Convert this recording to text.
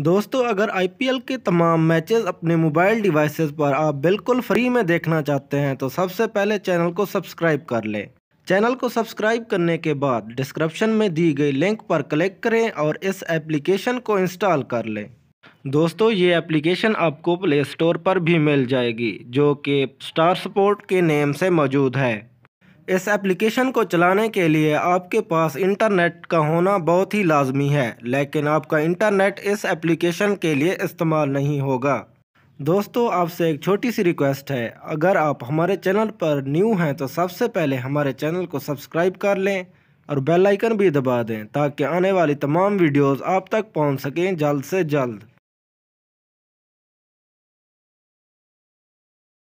दोस्तों अगर आईपीएल के तमाम मैचेस अपने मोबाइल डिवाइसेस पर आप बिल्कुल फ्री में देखना चाहते हैं तो सबसे पहले चैनल को सब्सक्राइब कर लें चैनल को सब्सक्राइब करने के बाद डिस्क्रिप्शन में दी गई लिंक पर क्लिक करें और इस एप्लीकेशन को इंस्टॉल कर लें दोस्तों ये एप्लीकेशन आपको प्ले स्टोर पर भी मिल जाएगी जो कि स्टार सपोर्ट के नेम से मौजूद है इस एप्लीकेशन को चलाने के लिए आपके पास इंटरनेट का होना बहुत ही लाजमी है लेकिन आपका इंटरनेट इस एप्लीकेशन के लिए इस्तेमाल नहीं होगा दोस्तों आपसे एक छोटी सी रिक्वेस्ट है अगर आप हमारे चैनल पर न्यू हैं तो सबसे पहले हमारे चैनल को सब्सक्राइब कर लें और बेल आइकन भी दबा दें ताकि आने वाली तमाम वीडियोस आप तक पहुंच सकें जल्द से जल्द